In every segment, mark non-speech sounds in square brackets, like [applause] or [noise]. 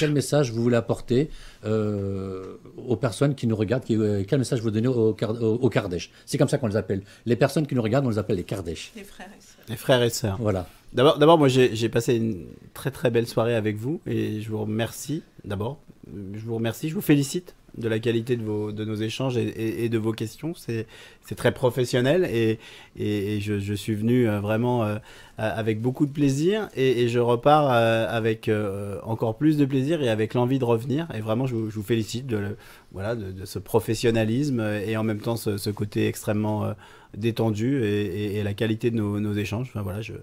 Quel message vous voulez apporter euh, aux personnes qui nous regardent qui, euh, Quel message vous donnez au aux, C'est comme ça qu'on les appelle. Les personnes qui nous regardent, on les appelle les Kardesh. Les frères et sœurs. Les frères et sœurs. Voilà. D'abord, d'abord moi, j'ai passé une très très belle soirée avec vous et je vous remercie. D'abord, je vous remercie, je vous félicite de la qualité de, vos, de nos échanges et, de vos questions. C'est très professionnel et, et je, suis venu euh, vraiment euh, avec beaucoup de plaisir et, je repars euh, avec encore plus de plaisir et avec l'envie de revenir. Et vraiment, je vous, félicite de, voilà, de, ce professionnalisme et en même temps ce, côté extrêmement détendu et, la qualité de nos, nos échanges. Enfin, voilà, je,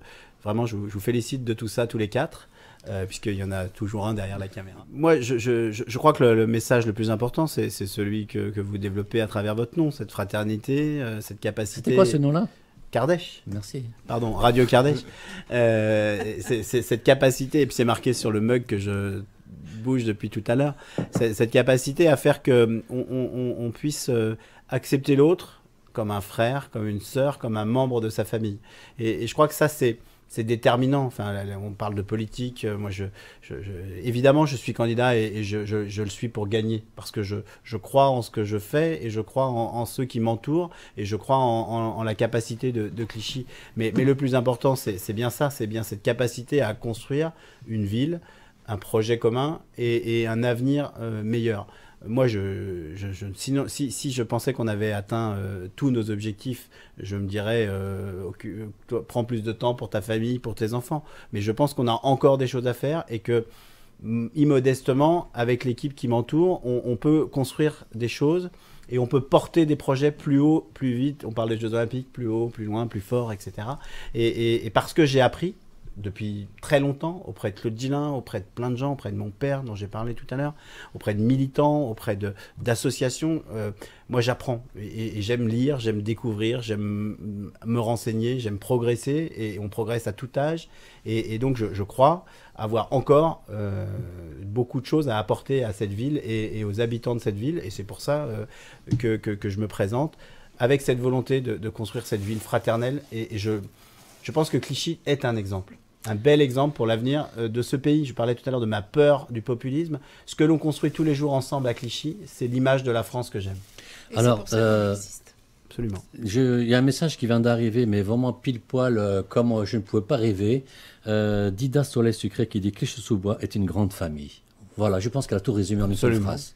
Vraiment, je vous, félicite de tout ça, tous les quatre. Euh, puisqu'il y en a toujours un derrière la caméra. Moi, je, crois que le, message le plus important, c'est celui que, vous développez à travers votre nom, cette fraternité, euh, cette capacité. C'est quoi ce nom-là Kardashian. Merci. Pardon, Radio Kardashian. [laughs] Euh, c'est cette capacité, et puis c'est marqué sur le mug que je bouge depuis tout à l'heure, cette capacité à faire que hum, on, puisse accepter l'autre comme un frère, comme une sœur, comme un membre de sa famille. et je crois que ça, c'est c'est déterminant. Enfin, on parle de politique. Euh, moi, je, évidemment, je suis candidat et, je, le suis pour gagner parce que je, crois en ce que je fais et je crois en, ceux qui m'entourent et je crois en, la capacité de, de Clichy. Mais, le plus important, c'est bien ça, c'est bien cette capacité à construire une ville, un projet commun et, un avenir euh, meilleur moi, si, je pensais qu'on avait atteint euh, tous nos objectifs, je me dirais, euh, prends plus de temps pour ta famille, pour tes enfants. Mais je pense qu'on a encore des choses à faire et que, mm, immodestement, avec l'équipe qui m'entoure, on, peut construire des choses et on peut porter des projets plus haut, plus vite. On parle des Jeux Olympiques, plus haut, plus loin, plus fort, etc. et parce que j'ai appris, depuis très longtemps auprès de Claude Dylan, auprès de plein de gens, auprès de mon père dont j'ai parlé tout à l'heure, auprès de militants, auprès d'associations. Euh, moi, j'apprends et, j'aime lire, j'aime découvrir, j'aime me renseigner, j'aime progresser et on progresse à tout âge. Et, donc, je, crois avoir encore euh, beaucoup de choses à apporter à cette ville et, aux habitants de cette ville. Et c'est pour ça euh, que, je me présente avec cette volonté de, de construire cette ville fraternelle. Et, je, je pense que Clichy est un exemple un bel exemple pour l'avenir euh, de ce pays. Je parlais tout à l'heure de ma peur du populisme. Ce que l'on construit tous les jours ensemble à Clichy, c'est l'image de la France que j'aime. Alors, euh, Il y a un message qui vient d'arriver, mais vraiment pile poil, euh, comme je ne pouvais pas rêver. Dida Soleil Sucré qui dit Clichy-sous-Bois est une grande famille. Voilà, je pense qu'elle a tout résumé en une seule phrase.